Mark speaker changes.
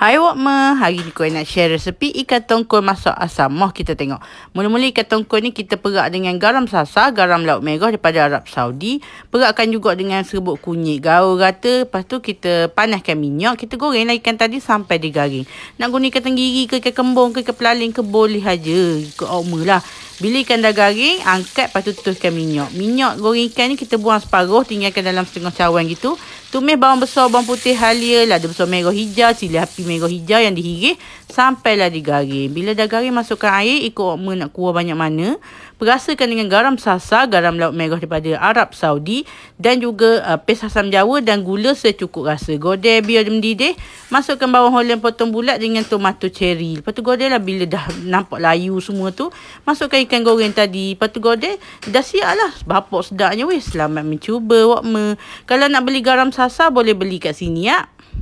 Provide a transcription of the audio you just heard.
Speaker 1: Hai Wakma, hari ni kau nak share resepi ikan tongkol masak asam. Mah kita tengok. Mula-mula ikan tongkol ni kita perak dengan garam sasa, garam laut merah daripada Arab Saudi. Perakkan juga dengan serbuk kunyit gaul rata. Lepas tu kita panaskan minyak. Kita goreng lah ikan tadi sampai dia garing. Nak guna ikan tenggiri ke ikan kembung ke ikan pelaling ke boleh aja. Ikut Wakma lah. Bila ikan dah garing, angkat lepas tu tutuskan minyak. Minyak goreng ikan ni kita buang separuh, tinggalkan dalam setengah cawan gitu. Tumis bawang besar, bawang putih, halia, lada besar merah, hijau, cili api merah hijau yang dihigih sampailah digaring. Bila dah garing masukkan air ikut warna nak kuah banyak mana. Perasakan dengan garam sasa, garam laut merah daripada Arab Saudi dan juga uh, pes asam jawa dan gula secukup rasa. Godel biar dia mendidih. Masukkan bawang holland potong bulat dengan tomato cherry. Lepas tu godel lah bila dah nampak layu semua tu. Masukkan ikan goreng tadi. Lepas tu godel dah siap lah. Bapak sedapnya weh. Selamat mencuba wakma. Kalau nak beli garam sasa boleh beli kat sini ya.